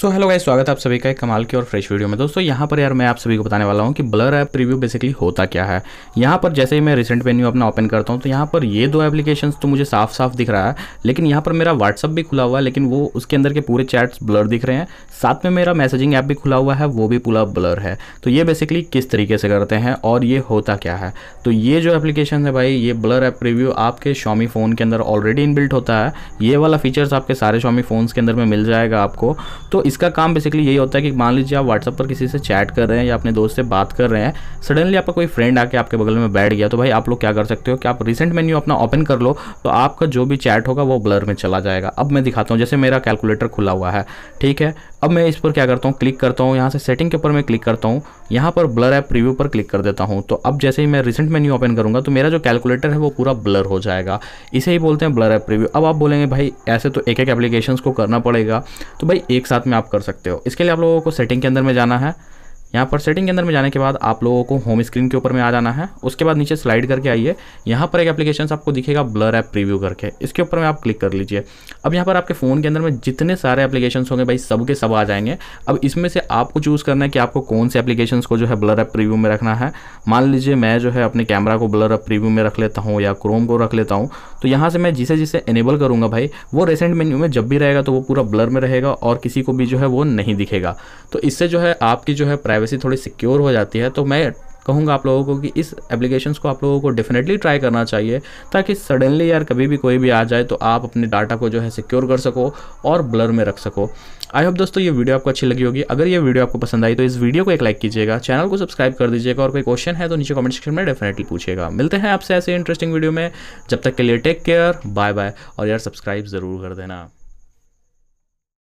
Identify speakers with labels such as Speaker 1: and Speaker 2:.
Speaker 1: so hello guys स्वागत है आप सभी का एक कमाल की और फ्रेश वीडियो में दोस्तों यहाँ पर यार मैं आप सभी को बताने वाला हूँ कि ब्लर ऐप प्रीव्यू बेसिकली होता क्या है यहाँ पर जैसे ही मैं रिसेंट मेन्यू अपना ओपन करता हूँ तो यहाँ पर ये दो एप्लीकेशन तो मुझे साफ साफ दिख रहा है लेकिन यहाँ पर मेरा व्हाट्सअप भी खुला हुआ है लेकिन वो उसके अंदर के पूरे चैट्स ब्लर दिख रहे हैं साथ में मेरा मैसेजिंग ऐप भी खुला हुआ है वो भी पूरा ब्लर है तो ये बेसिकली किस तरीके से करते हैं और ये होता क्या है तो ये जो एप्लीकेशन है भाई ये ब्लर ऐप रिव्यू आपके शॉमी फ़ोन के अंदर ऑलरेडी इनबिल्ट होता है ये वाला फीचर्स आपके सारे शॉमी फ़ोन्स के अंदर में मिल जाएगा आपको तो इसका काम बेसिकली यही होता है कि मान लीजिए आप व्हाट्सअप पर किसी से चैट कर रहे हैं या अपने दोस्त से बात कर रहे हैं सडनली आपका कोई फ्रेंड आके आपके बगल में बैठ गया तो भाई आप लोग क्या कर सकते हो कि आप रिसेंट मेन्यू अपना ओपन कर लो तो आपका जो भी चैट होगा वो ब्लर में चला जाएगा अब मैं दिखाता हूँ जैसे मेरा कैलकुलेटर खुला हुआ है ठीक है अब मैं इस पर क्या करता हूँ क्लिक करता हूँ यहाँ से सेटिंग के ऊपर मैं क्लिक करता हूँ यहाँ पर ब्लर ऐप प्रीव्यू पर क्लिक कर देता हूँ तो अब जैसे ही मैं रिसेंट मेन्यू ओपन करूँगा तो मेरा जो कैलकुलेटर है वो पूरा ब्लर हो जाएगा इसे ही बोलते हैं ब्लर ऐप प्रीव्यू अब आप बोलेंगे भाई ऐसे तो एक एक एप्लीकेशन को करना पड़ेगा तो भाई एक साथ में आप कर सकते हो इसके लिए आप लोगों को सेटिंग के अंदर में जाना है यहाँ पर सेटिंग के अंदर में जाने के बाद आप लोगों को होम स्क्रीन के ऊपर में आ जाना है उसके बाद नीचे स्लाइड करके आइए यहाँ पर एक एप्लीकेशन आपको दिखेगा ब्लर ऐप प्रीव्यू करके इसके ऊपर में आप क्लिक कर लीजिए अब यहाँ पर आपके फ़ोन के अंदर में जितने सारे एप्लीकेशन होंगे भाई सब के सब आ जाएंगे अब इसमें से आपको चूज़ करना है कि आपको कौन से एप्लीकेशन को जो है ब्लर ऐप प्रीव्यू में रखना है मान लीजिए मैं जो है अपने कैमरा को ब्लर ऐप प्रीव्यू में रख लेता हूँ या क्रोम को रख लेता हूँ तो यहाँ से मैं जिसे जिसे इनेबल करूँगा भाई वो रेसेंट मेन्यू में जब भी रहेगा तो वो पूरा ब्लर में रहेगा और किसी को भी जो है वो नहीं दिखेगा तो इससे जो है आपकी जो है प्राइवेसी थोड़ी सिक्योर हो जाती है तो मैं कहूँगा आप लोगों को कि इस एप्लीकेशन को आप लोगों को डेफिनेटली ट्राई करना चाहिए ताकि सडनली यार कभी भी कोई भी आ जाए तो आप अपने डाटा को जो है सिक्योर कर सको और ब्लर में रख सको आई होप दोस्तों ये वीडियो आपको अच्छी लगी होगी अगर ये वीडियो आपको पसंद आई तो इस वीडियो को एक लाइक कीजिएगा चैनल को सब्सक्राइब कर दीजिएगा और कोई क्वेश्चन है तो नीचे कमेंट सेक्शन में डेफिनेटली पूछेगा मिलते हैं आपसे ऐसे इंटरेस्टिंग वीडियो में जब तक के लिए टेक केयर बाय बाय और यार सब्सक्राइब ज़रूर कर देना